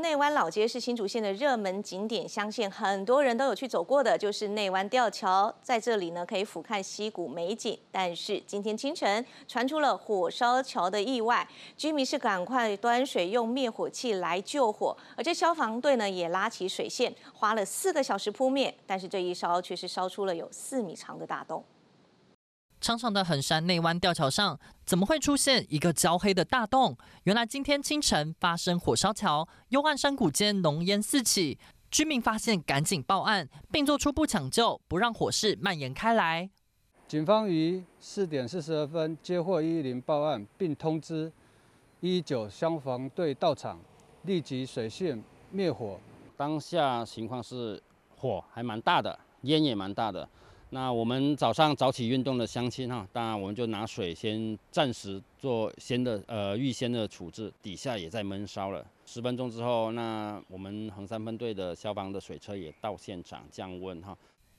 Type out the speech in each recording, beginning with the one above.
内湾老街是新竹县的热门景点，相信很多人都有去走过的，就是内湾吊桥。在这里呢，可以俯瞰溪谷美景。但是今天清晨传出了火烧桥的意外，居民是赶快端水用灭火器来救火，而这消防队呢也拉起水线，花了四个小时扑灭。但是这一烧却是烧出了有四米长的大洞。长长的横山内湾吊桥上，怎么会出现一个焦黑的大洞？原来今天清晨发生火烧桥，幽暗山谷间浓烟四起，居民发现赶紧报案，并做出步抢救，不让火势蔓延开来。警方于四点四十二分接获一零报案，并通知一九消防队到场，立即水线灭火。当下情况是火还蛮大的，烟也蛮大的。那我们早上早起运动的乡亲哈，当然我们就拿水先暂时做先的呃预先的处置，底下也在闷烧了。十分钟之后，那我们横山分队的消防的水车也到现场降温哈。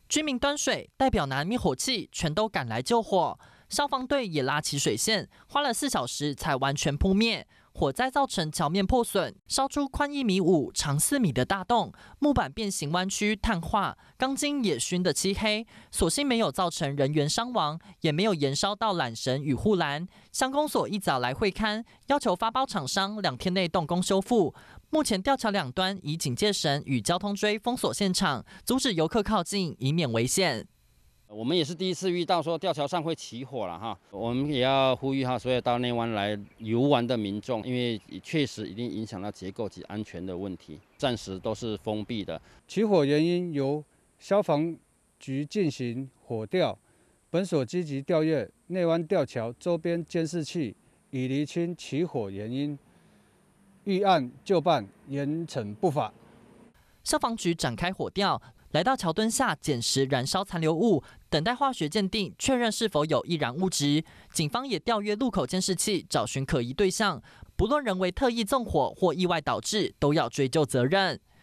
居民端水，代表拿灭火器，全都赶来救火。消防队也拉起水线，花了四小时才完全扑灭。火灾造成桥面破损，烧出宽一米五、长四米的大洞，木板变形弯曲、碳化，钢筋也熏得漆黑。所幸没有造成人员伤亡，也没有延烧到缆绳与护栏。乡公所一早来会勘，要求发包厂商两天内动工修复。目前吊桥两端以警戒绳与交通锥封锁现场，阻止游客靠近，以免危险。我们也是第一次遇到说吊桥上会起火了哈，我们也要呼吁哈，所有到内湾来游玩的民众，因为确实一定影响到结构及安全的问题，暂时都是封闭的。起火原因由消防局进行火调，本所积极调阅内湾吊桥周边监视器，以厘清起火原因，遇案就办，严惩不法。消防局展开火调，来到桥墩下捡拾燃烧残留物。等待化学鉴定确认是否有易燃物质，警方也调阅路口监视器找寻可疑对象。不论人为特意纵火或意外导致，都要追究责任。